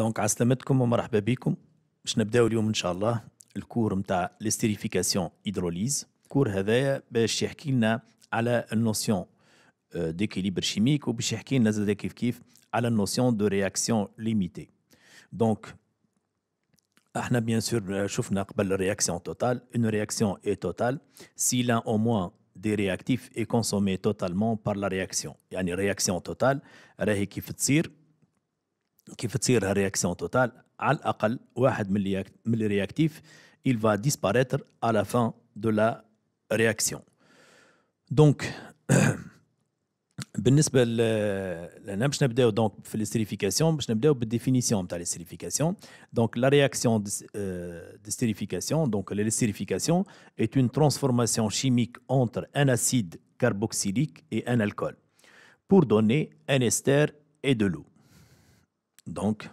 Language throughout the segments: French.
Donc, à ce moment-là, je vais vous donner le cours de l'estérification hydrolyse. Le cours de la chirkine a la notion d'équilibre chimique et une notion de réaction limitée. Donc, bien sûr, je la réaction totale. Une réaction est totale si l'un ou moins des réactifs est consommé totalement par la réaction. Il y a une réaction totale qui qui fait la réaction totale. Au moins il va disparaître à la fin de la réaction. Donc, pour la je vais commencer par définition Donc, la réaction de stérification, euh, donc la est une transformation chimique entre un acide carboxylique et un alcool pour donner un ester et de l'eau. Donc,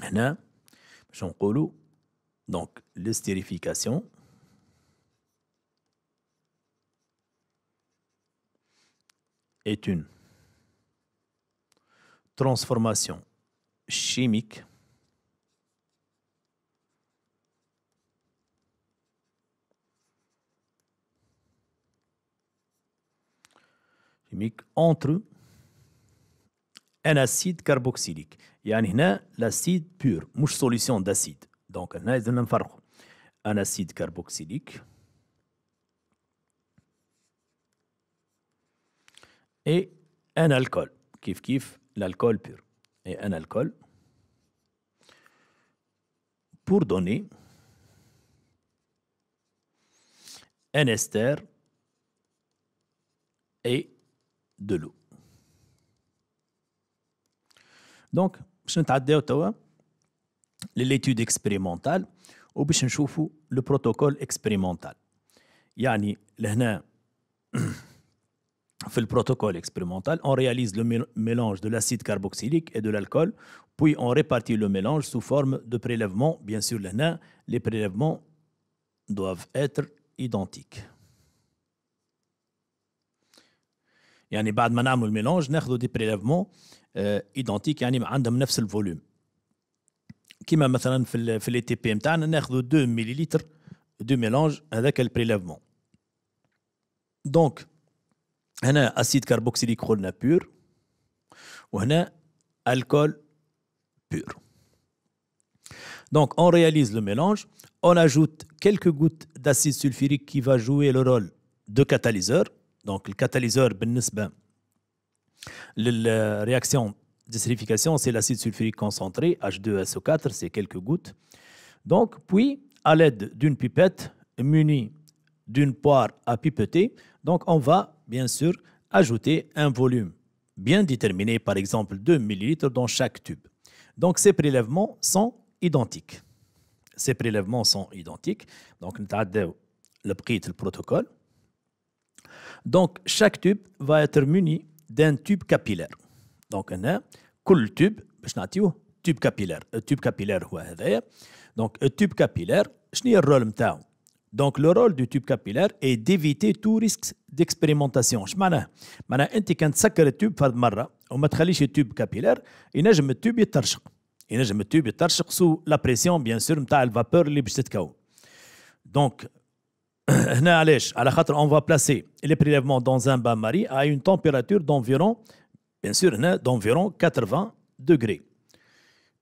هنا est une transformation chimique chimique entre un acide carboxylique. Il y a l'acide pur. Une solution d'acide. Donc, il un acide carboxylique. Et un alcool. Kif kif, l'alcool pur. Et un alcool. Pour donner un ester et de l'eau. Donc, l'étude expérimentale l'étude expérimentale, le protocole protocole protocole protocole expérimental. يعني لهنا le protocole expérimental, on réalise le mélange de l'acide carboxylique et de l'alcool puis on répartit le mélange sous forme de prélèvements bien sûr les prélèvements doivent être identiques Et après le mélange, nous des prélèvements identiques et ont 9 même volume. qui par exemple dans les TPM, nous 2 ml de mélange avec le prélèvement. Donc, nous avons acide carboxylique pur et alcool pur. Donc, on réalise le mélange on ajoute quelques gouttes d'acide sulfurique qui va jouer le rôle de catalyseur. Donc, le catalyseur le La réaction de d'acidification, c'est l'acide sulfurique concentré, H2SO4, c'est quelques gouttes. Donc, puis, à l'aide d'une pipette munie d'une poire à pipeter, donc on va bien sûr ajouter un volume bien déterminé, par exemple 2 millilitres dans chaque tube. Donc, ces prélèvements sont identiques. Ces prélèvements sont identiques. Donc, nous avons le prix le protocole. Donc, chaque tube va être muni d'un tube capillaire. Donc, on a tube باش tube capillaire. Le euh, tube capillaire c'est هذايا. Donc, le euh, tube capillaire, شنو le rôle نتاعو؟ Donc, le rôle du tube capillaire est d'éviter tout risque d'expérimentation. Je معناه؟ معناه أنت tube fad التوب فرد مرة وما le tube capillaire il ينجم التوب يترشق. ينجم tube يترشق sous la pression, bien sûr, نتاع vapeur اللي باش تتكون. Donc, on va placer les prélèvements dans un bain-marie à une température d'environ, bien sûr, d'environ 80 degrés.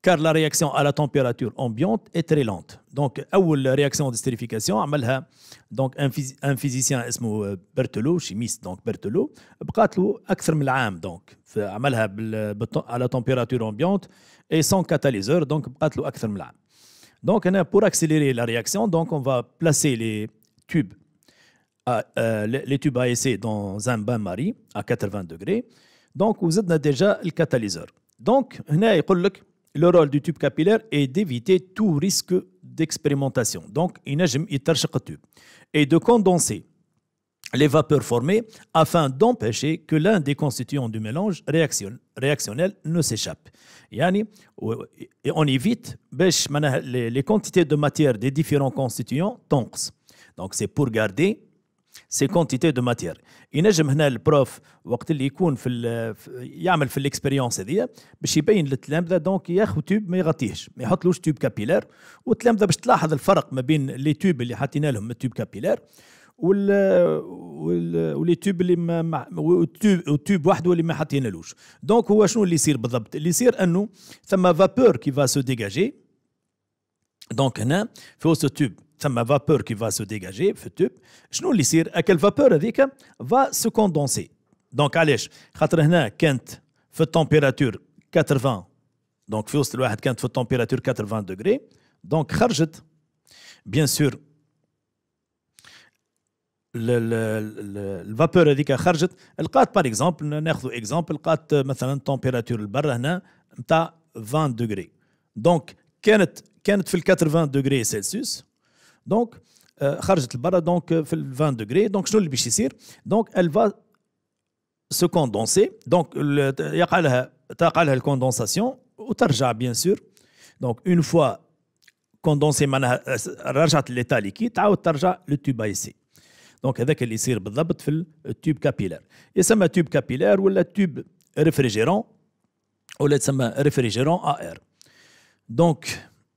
Car la réaction à la température ambiante est très lente. Donc, la réaction de stérification, donc un, physicien اسمه euh, Berthelot, chimiste donc Berthelot, بقاتلو donc à la température ambiante et sans catalyseur donc Donc, pour accélérer la réaction, donc on va placer les à, ah, euh, les tubes à essai dans un bain-marie à 80 degrés. Donc, vous êtes déjà le catalyseur. Donc, le rôle du tube capillaire est d'éviter tout risque d'expérimentation. Donc, il le tube et de condenser les vapeurs formées afin d'empêcher que l'un des constituants du mélange réactionnel ne s'échappe. Yani, on évite les, quantités de matière des différents constituants tombent. دونك سي بور غاردي سي كونتيتي دو ماتير ينجم هنا البروف وقت اللي يكون في يعمل في الاكسبيريونس هذيا باش يبين للتلامذه دونك ياخذ توب ما يغطيهش ما يحطلوش توب كابيلار والتلامذه باش تلاحظ الفرق ما بين لي توب اللي حاطين لهم التوب كابيلار وال ولي توب اللي ما توب وحده اللي ما حاطينلوش دونك هو شنو اللي يصير بالضبط اللي يصير انه ثم فابور كي فا سو ديجاجي Donc, on hein, ce tube. C'est ma vapeur qui va se dégager, ce tube. Je nous l'ai à quelle vapeur va se condenser. Donc, allez, on a fait la température 80. Donc, on a fait la température 80 degrés. Donc, bien sûr, le, vapeur Elle par exemple, un exemple, elle euh, maintenant température le 20 degrés. Donc, quelle 80 donc 20 euh, euh, donc elle va se condenser, donc condensation bien sûr, une fois condensée l'état euh، liquide le tube ici, donc tube capillaire, et c'est un tube capillaire ou le tube réfrigérant ou réfrigérant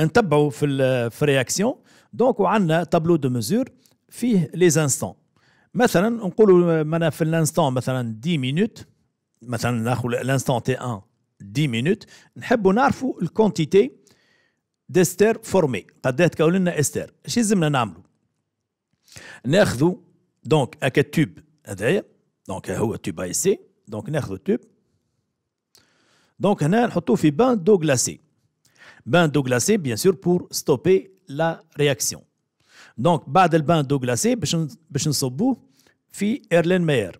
نتبعوا في في الرياكسيون دونك وعندنا تابلو دو مزور فيه لي زانستون مثلا نقولوا منا في الانستون مثلا 10 مينوت مثلا ناخذ الانستون تي 1 10 مينوت نحبوا نعرفوا الكونتيتي ديستير فورمي قد إيه تكون لنا استير اش لازمنا نعملوا ناخذوا دونك هكا تيوب هذايا دونك هو تيوب اي سي دونك ناخذوا تيوب دونك هنا نحطوه في بان دو غلاسي bain d'eau glacée, bien sûr, pour stopper la réaction. Donc, bad de bain d'eau glacée, bach sobou, fi Erlenmeyer. Meyer.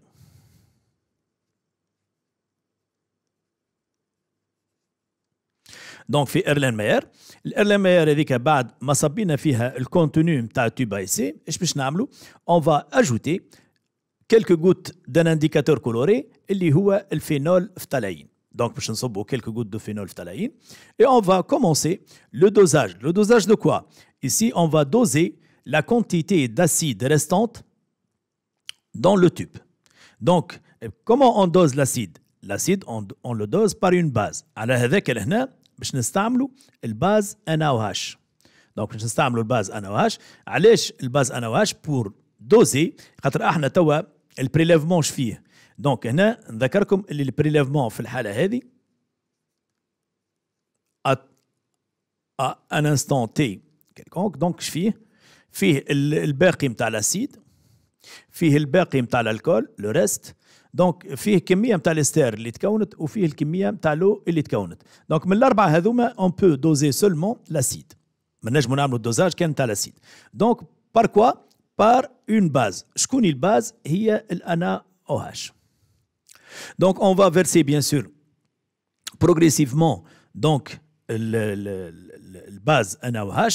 Donc, fi Erlenmeyer, Meyer. Erlen Meyer, dit que bad ma sabine fi le contenu ta tuba ici, et je on va ajouter quelques gouttes d'un indicateur coloré, il y le phénol donc, je vais quelques gouttes de phénolphthalein. Et on va commencer le dosage. Le dosage de quoi Ici, on va doser la quantité d'acide restante dans le tube. Donc, eh, comment on dose l'acide L'acide, on, on, le dose par une base. Alors, avec هنا hein, باش نستعملوا الباز انا وهاش دونك باش نستعملوا الباز base وهاش علاش الباز انا وهاش بور دوزي خاطر احنا توا البريليفمون فيه دونك هنا نذكركم اللي البريليفمون في الحاله هذه ان انستون تي كيلكونك دونك اش فيه فيه الباقي نتاع الاسيد فيه الباقي نتاع الكول لو ريست دونك فيه كميه نتاع الاستير اللي تكونت وفيه الكميه نتاع لو اللي تكونت دونك من الاربعه هذوما اون بو دوزي سولمون لاسيد ما نجمو نعملو الدوزاج كان نتاع لاسيد دونك بار كوا بار اون باز شكون الباز هي الانا او هاش Donc on va verser bien sûr progressivement donc le, le, le, الباز انا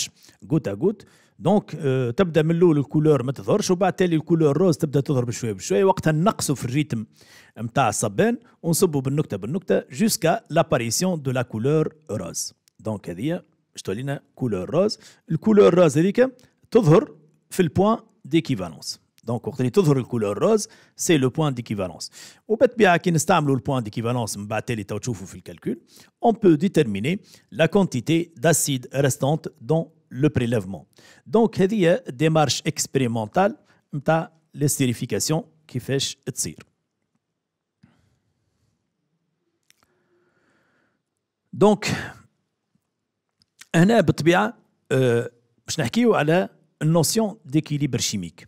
goutte à goutte دونك euh, تبدا من الاول الكولور ما تظهرش وبعد تالي الكولور روز تبدا تظهر بشويه بشويه وقتها نقصوا في الريتم نتاع الصبان ونصبوا بالنكته بالنكته جوسكا لاباريسيون دو لا كولور روز دونك كولور روز الكولور روز هذيك تظهر في البوان donc, quand tu ouvres la couleur rose, c'est le point d'équivalence. Et si le point d'équivalence, calcul, on peut déterminer la quantité d'acide restante dans le prélèvement. Donc, c'est une démarche expérimentale pour l'estérification qui fait le tir. Donc, ici, on va parler la notion d'équilibre chimique.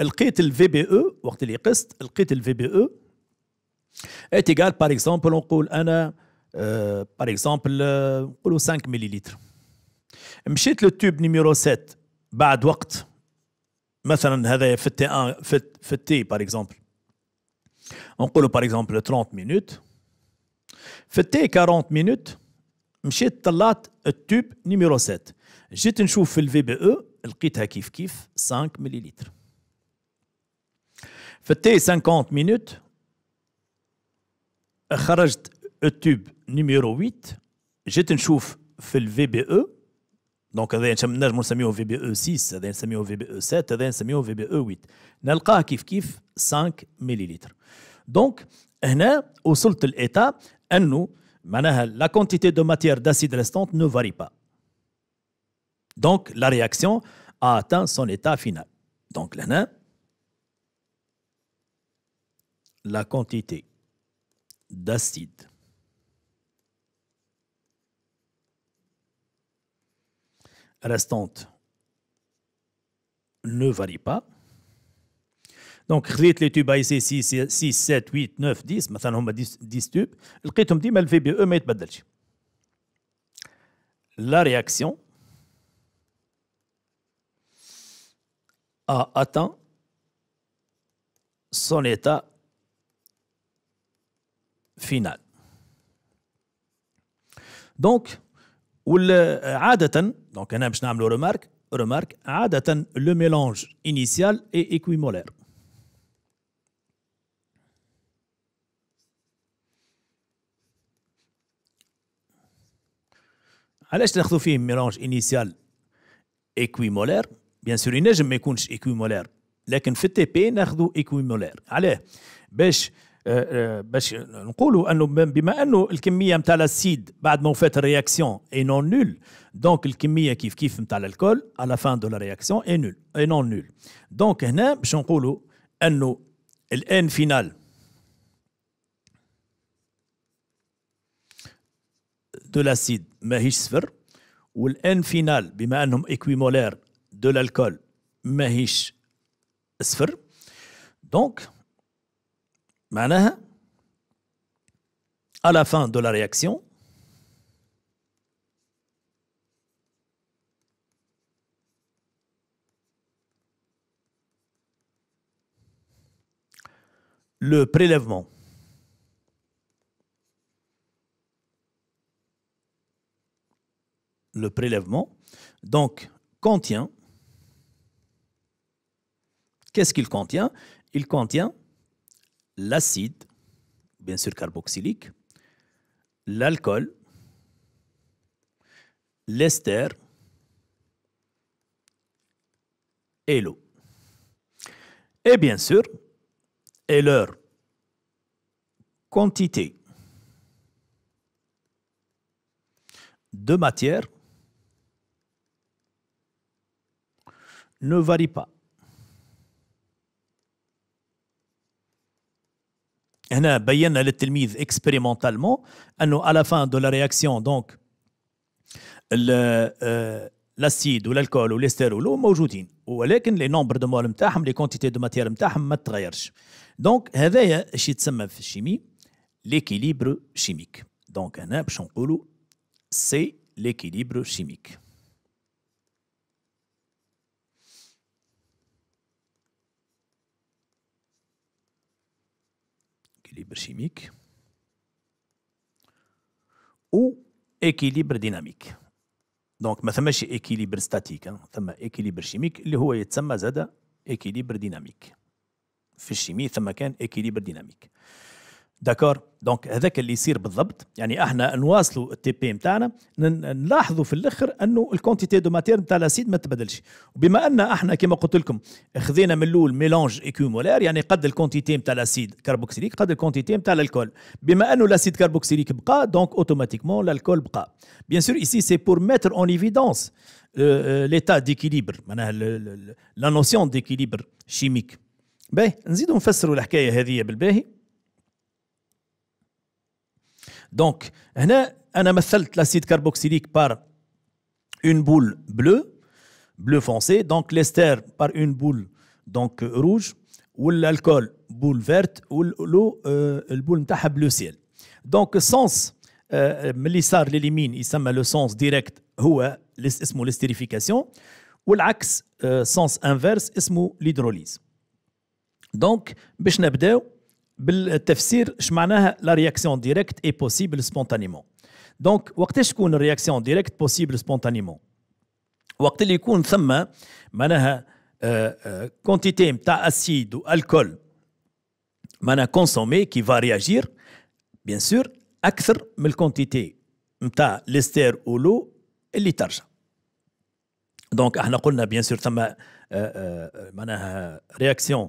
لقيت الفي بي او وقت اللي قست لقيت الفي بي او ايغال بار اكزومبل نقول انا باغ بار اكزومبل نقولوا 5 مليليتر مشيت للتوب نيميرو 7 بعد وقت مثلا هذا في التي ان في, في التي بار اكزومبل نقولوا بار اكزومبل 30 مينوت في التي 40 مينوت مشيت طلعت التوب نيميرو 7 جيت نشوف في الفي بي او لقيتها كيف كيف 5 مليليتر Faites 50 minutes. Je rajoute e. un tube numéro 8. Je tiens chauffe. Fait le VBE. Donc, d'un certain nombre, le VBE 6, d'un certain VBE 7, d'un certain VBE 8. On a le cas qui 5 millilitres. Donc, ici, au solde de l'étape, la quantité de matière d'acide restante ne varie pas. Donc, la réaction a atteint son état final. Donc, là, là la quantité d'acide restante ne varie pas. Donc, les tubes ici 6, 6, 7, 8, 9, 10, مثلا هما 10, 10 tubes, ديما ما La réaction a atteint son état finale. Donc, ou le... Euh, donc, on a besoin de faire des remarques. A l'habitude, le mélange initial est équimolaire. Pourquoi on utilise un mélange initial équimolaire Bien sûr, il ne jamais pas équimolaire, mais dans le TP, on utilise équimolaire. Allez, pour souligner آه، آه، باش نقولوا انه بما انه الكميه نتاع الاسيد بعد ما وفات الرياكسيون اي نون نول دونك الكميه كيف كيف نتاع الكول على فان دو لا رياكسيون اي نول اي نون نول دونك هنا باش نقولوا انه الان فينال دو لاسيد ماهيش صفر والان فينال بما انهم اكويمولير دو الكول ماهيش صفر دونك maintenant à la fin de la réaction le prélèvement le prélèvement donc contient qu'est-ce qu'il contient il contient l'acide, bien sûr carboxylique, l'alcool, l'ester et l'eau. Et bien sûr, et leur quantité de matière ne varie pas. هنا بينا للتلميذ اكسبيريمونتالمون انه على فان دو لا رياكسيون دونك لاسيد والالكول والستيرولو موجودين ولكن لي نومبر دو مول نتاعهم لي كونتيتي دو ماتير نتاعهم ما تغيرش دونك هذايا اش يتسمى في الشيمي ليكيليبر شيميك دونك هنا باش نقولوا سي ليكيليبر شيميك équilibre chimique ou équilibre ديناميك دونك ما ثماش équilibre statique ثم équilibre chimique اللي هو يتسمى زاد équilibre dynamique في الشيمي ثم كان équilibre dynamique داكور دونك هذاك اللي يصير بالضبط يعني احنا نواصلوا التي بي نتاعنا نلاحظوا في الاخر انه الكونتيتي دو ماتير نتاع لاسيد ما تبدلش وبما ان احنا كما قلت لكم خذينا من الاول ميلونج ايكومولير يعني قد الكونتيتي نتاع لاسيد كربوكسيليك قد الكونتيتي نتاع الكول بما انه لاسيد كربوكسيليك بقى دونك اوتوماتيكمون الكول بقى بيان سور ايسي سي بور ميتر اون ايفيدونس ليتا ديكيليبر معناها لا نوسيون ديكيليبر شيميك باهي نزيدوا نفسروا الحكايه هذه بالباهي Donc, on a l'acide carboxylique par une boule bleue, bleu foncé, donc l'ester par une boule rouge, ou l'alcool, boule verte, ou l'eau, euh, boule bleu ciel. Donc, le sens, euh, l'élimine, il le sens direct, c'est l'esterification, l'estérification, ou l'axe, euh, sens inverse, c'est l'hydrolyse. Donc, بالتفسير اش معناها لا رياكسيون ديريكت اي بوسيبل سبونتانيمون دونك وقتاش تكون الرياكسيون ديريكت بوسيبل سبونتانيمون وقت اللي يكون ثم معناها كونتيتي نتاع اسيد والكول معناها كونسومي كي فا رياجير بيان سور اكثر من الكونتيتي نتاع ليستير ولو اللي ترجع دونك احنا قلنا بيان سور ثم آه، آه، معناها رياكسيون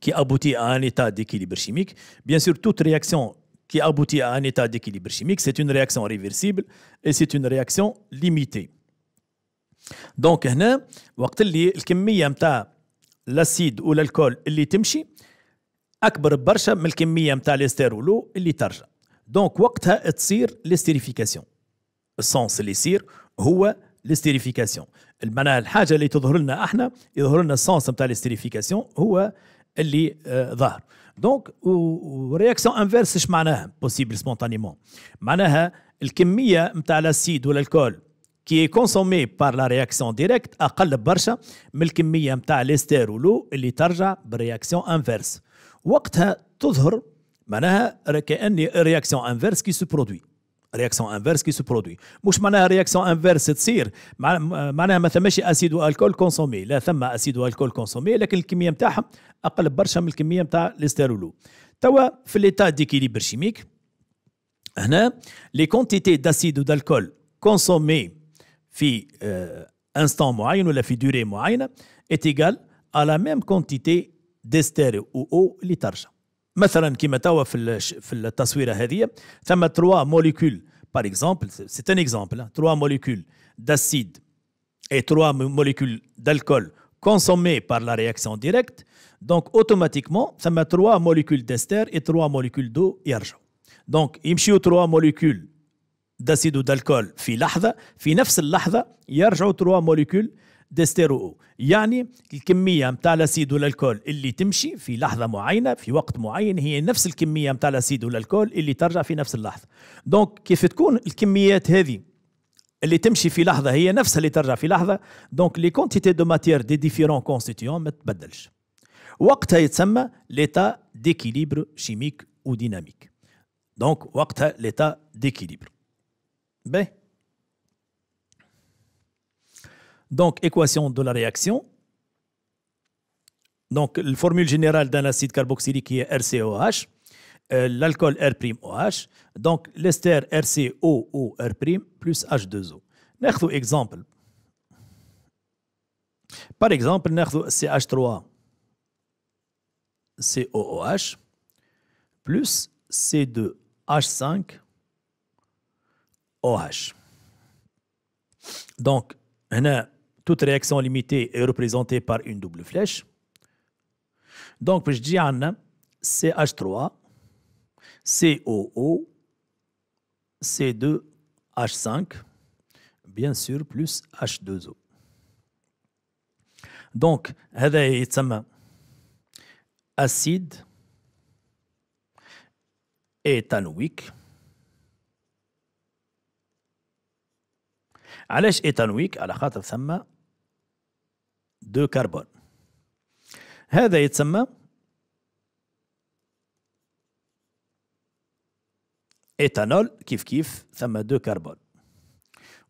qui aboutit à un état d'équilibre chimique. Bien sûr, toute réaction qui aboutit à un état d'équilibre chimique, c'est une réaction réversible et c'est une réaction limitée. Donc, هنا وقت اللي الكمية متاع الاسيد ولا الكول اللي تمشي اكبر برشا من الكمية متاع الاستيرولو اللي ترجع. دونك وقتها تصير الاستيريفيكاسيون. السونس اللي يصير هو l'estérification. معناها الحاجة اللي تظهر لنا احنا يظهر لنا sens متاع l'estérification, هو اللي ظهر دونك ورياكسيون انفيرس اش معناها بوسيبل سبونتانيمون معناها الكميه نتاع الاسيد ولا الكول كي كونسومي بار لا رياكسيون ديريكت اقل برشا من الكميه نتاع ولو اللي ترجع برياكسيون انفيرس وقتها تظهر معناها كاني رياكسيون انفيرس كي سو برودوي رياكسيون انفيرس كي سو برودوي مش معناها رياكسيون انفيرس تصير معناها ما ثماش اسيد والكول كونسومي لا ثم اسيد والكول كونسومي لكن الكميه نتاعهم اقل برشا من الكميه نتاع الاسترولو توا في ليتا ديكيليبر شيميك هنا لي كونتيتي داسيد والكول كونسومي في انستون معين ولا في دوري معينه ات ايكال لا ميم كونتيتي ديستيرو او او اللي ترجع مثلا كيما توا في في التصويره هذه ثم تروا موليكول بار اكزومبل سي ان اكزومبل تروا موليكول داسيد اي تروا موليكول دالكول كونسومي بار لا رياكسيون ديريكت دونك اوتوماتيكمون ثم تروا موليكول دستر اي تروا موليكول دو يرجعوا دونك يمشيو تروا موليكول داسيد ودالكول في لحظه في نفس اللحظه يرجعوا تروا موليكول ديستيرو يعني الكمية متاع الأسيد والألكول اللي تمشي في لحظة معينة في وقت معين هي نفس الكمية متاع الأسيد والألكول اللي ترجع في نفس اللحظة دونك كيف تكون الكميات هذه اللي تمشي في لحظة هي نفسها اللي ترجع في لحظة دونك لي كونتيتي دو ماتير دي ديفيرون كونستيتيون ما تبدلش وقتها يتسمى ليتا ديكيليبر شيميك وديناميك دونك وقتها ليتا ديكيليبر باهي Donc, équation de la réaction. Donc, la formule générale d'un acide carboxylique qui est RCOH, euh, l'alcool R'OH, donc l'ester RCOOR' plus H2O. Nous exemple. Par exemple, nous CH3 COOH plus C2 H5 OH. Donc, هنا toute réaction limitée est représentée par une double flèche. Donc, je dis CH3, COO, C2, H5, bien sûr, plus H2O. Donc, c'est acide éthanoïque. علاش ايتانويك على خاطر ثم دو كربون هذا يتسمى ايتانول كيف كيف ثم دو كربون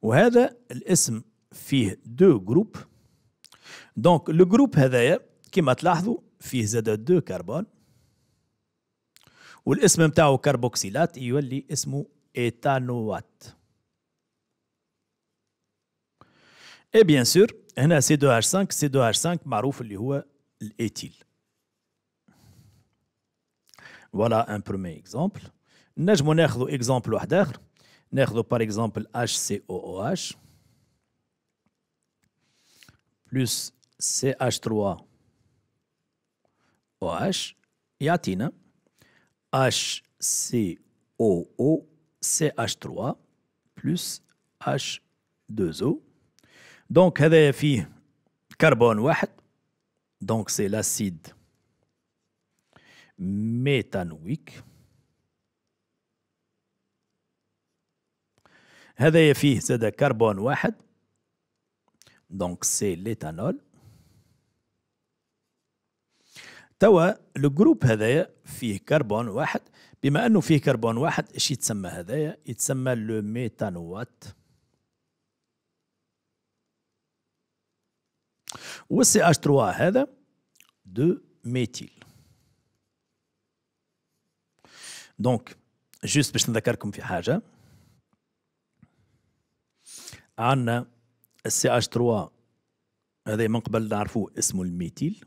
وهذا الاسم فيه دو جروب دونك لو جروب هذايا كما تلاحظوا فيه زاد دو كربون والاسم نتاعو كربوكسيلات يولي اسمه ايتانوات Et bien sûr, هنا C2H5, C2H5 معروف اللي هو Voilà un premier exemple. نجم ناخذ exemple Nous آخر. par exemple HCOOH plus CH3OH يعطينا HCOO CH3 plus H2O دونك هذا فيه كربون واحد دونك سي لاسيد ميتانويك هذا فيه زاد كربون واحد دونك سي ليتانول توا الجروب هذايا فيه كربون واحد بما انه فيه كربون واحد ايش يتسمى هذايا يتسمى لو ميتانوات والسي اش 3 هذا دو ميتيل دونك جوست باش نذكركم في حاجه عندنا السي اش 3 هذا من قبل نعرفوه اسمه الميتيل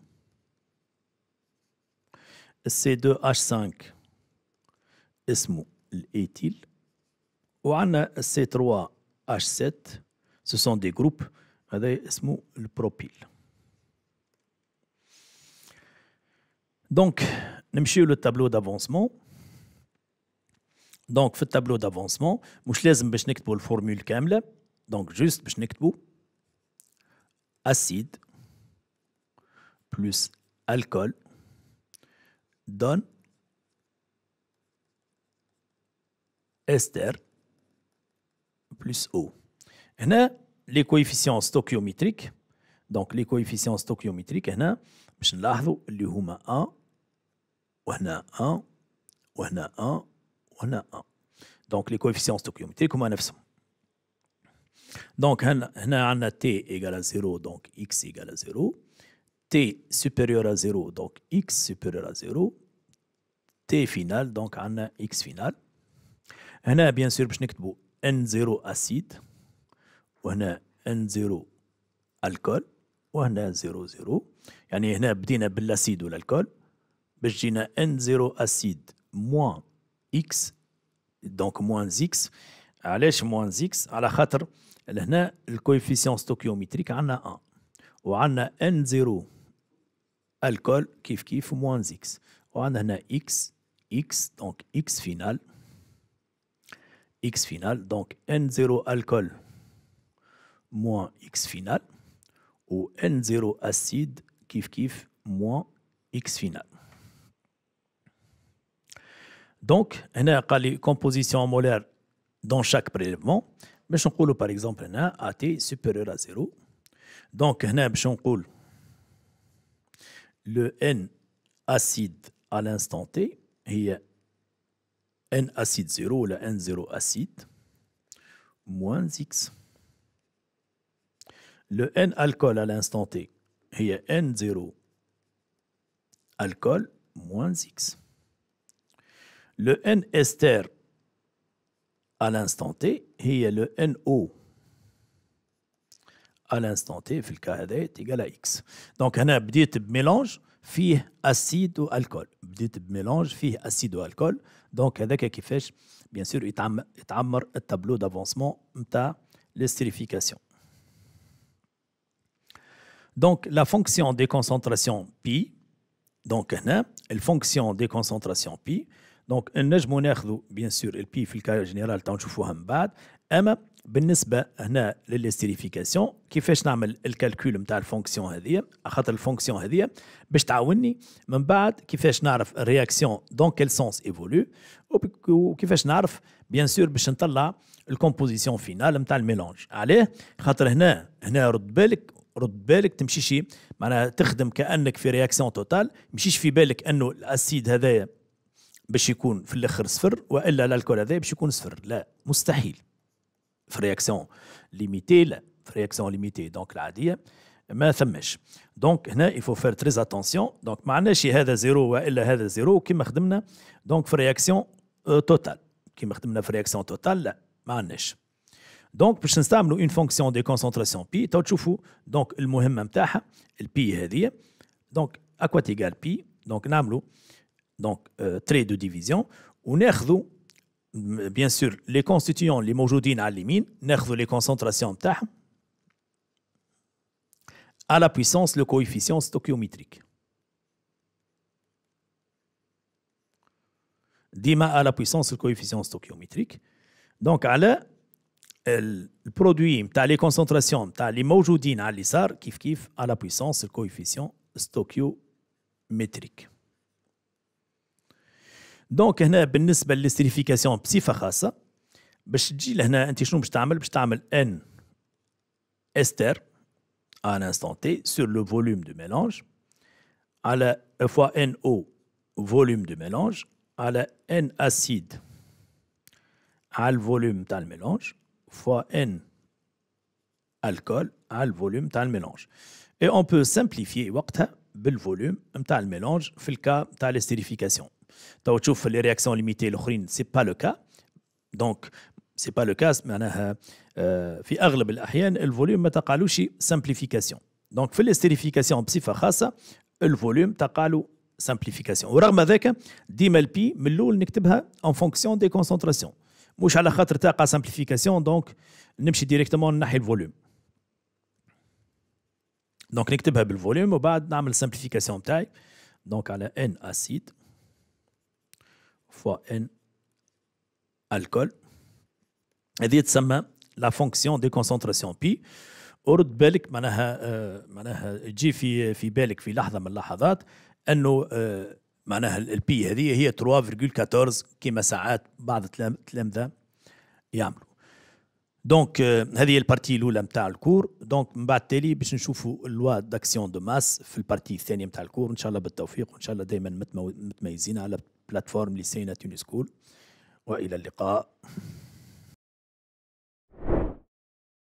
السي 2 اش 5 اسمه الايتيل وعندنا السي 3 اش 7 سو سون دي جروب C'est ce mou le propyle. Donc, nousmonschiu le tableau d'avancement. Donc, ce tableau d'avancement, nouslaismons le schéma de la formule comme Donc, juste de Acide plus alcool donne estère plus eau. لي كويفيسيون ستوكيوميتريك دونك لي كويفيسيون ستوكيوميتريك هنا باش نلاحظوا اللي هما أ وهنا أ وهنا أ وهنا أ دونك لي كويفيسيون ستوكيوميتريك هما نفسهم دونك هنا هنا عندنا تي ا زيرو دونك اكس ا زيرو تي سوبيريور ا زيرو دونك اكس سوبيريور ا زيرو تي فينال دونك عندنا اكس فينال هنا بيان سور باش نكتبوا ان زيرو اسيد وهنا ان زيرو الكول وهنا زيرو زيرو يعني هنا بدينا بالاسيد والالكول باش جينا ان زيرو اسيد موان اكس دونك موان زيكس علاش موان زيكس على خاطر هنا الكويفيسيون ستوكيومتريك عندنا 1 وعندنا ان زيرو الكول كيف كيف موان زيكس وعندنا هنا اكس اكس دونك اكس فينال اكس فينال دونك ان زيرو الكول moins x final ou N0 acide kiff kiff moins x final. Donc, on a les compositions molaires dans chaque prélèvement. Mais je vais par exemple, on a AT supérieur à 0. Donc, on a le N acide à l'instant T est N acide 0 ou la N0 acide moins X le N alcool à l'instant T, est N0 alcool moins X. Le N ester à l'instant T, est le NO à l'instant T, le est égal à X. Donc, on a un mélange, fille acide ou alcool. Un mélange, fille acide ou alcool. Donc, avec qui fait, bien sûr, il le tableau d'avancement, l'estérification. Donc, la fonction des concentrations pi, donc, هنا, la fonction des concentrations pi, donc, نجمو est bien sûr le البي في الكاري à on نشوفوها من بعد fonction بالنسبه هنا للاستريفيكاسيون كيفاش نعمل الكالكول نتاع الفونكسيون هذه خاطر الفونكسيون هذه باش تعاوني من بعد كيفاش نعرف الرياكسيون دون كيل سونس ايفولو وكيفاش نعرف بيان سور باش نطلع الكومبوزيسيون فينال نتاع الميلونج عليه خاطر هنا هنا رد بالك رد بالك تمشيش معناها تخدم كانك في رياكسيون توتال مشيش في بالك انه الاسيد هذايا باش يكون في الاخر صفر والا الكول هذايا باش يكون صفر لا مستحيل في رياكسيون ليميتي لا في رياكسيون ليميتي دونك العاديه ما ثماش دونك هنا يفو فير تريز اتونسيون دونك ما عندناش هذا زيرو والا هذا زيرو كيما خدمنا دونك في رياكسيون توتال euh, كيما خدمنا في رياكسيون توتال لا ما عندناش Donc, puis-je une fonction de concentration pi? Tout choufou, donc le mouvement même tache, le pi est Donc, à quoi égal Donc, namlou, donc euh, trait de division. nous écrive bien sûr les constituants, les moléculines nous limiter les concentrations à la puissance le coefficient stoichiométrique. Dima à la puissance le coefficient stoichiométrique. Donc, la le produit, les concentrations, t'as les moles jodines, hein, lisar s, kif kif à la puissance le coefficient stoichiométrique. Donc, là, بالنسبة à l'estérification, psyfique à ça, que là, là, antichnou, je faire, un n estère à l'instant t sur le volume du mélange à la fois n o volume du mélange à la n acide à le volume du mélange fois N alcool, à le volume, tu le mélange. Et on peut simplifier le volume, tu le mélange, dans le cas de l'estérification. Tu as les réactions limitées, ce n'est pas le cas. Donc, ce n'est pas le cas, euh, le volume, tu as simplification. Donc, fais l'estérification psyphachasse, le volume, tu simplification. Ou alors, avec 10 mL, tu en fonction des concentrations. مش على خاطر طاقه سامبليفيكاسيون دونك نمشي ديريكتومون نحي الفوليوم دونك نكتبها بالفوليوم وبعد نعمل سامبليفيكاسيون تاعي دونك على ان اسيد فوا ان الكول هذه تسمى لا فونكسيون دي كونسنتراسيون بي ورد بالك معناها آه، معناها تجي في في بالك في لحظه من اللحظات انه آه، معناها البي هذه هي 3.14 كيما ساعات بعض التلامذه يعملوا دونك euh, هذه البارتي الاولى نتاع الكور دونك من بعد تالي باش نشوفوا اللوا داكسيون دو ماس في البارتي الثانيه نتاع الكور ان شاء الله بالتوفيق وان شاء الله دائما متميزين على بلاتفورم ليسينا تونس سكول والى اللقاء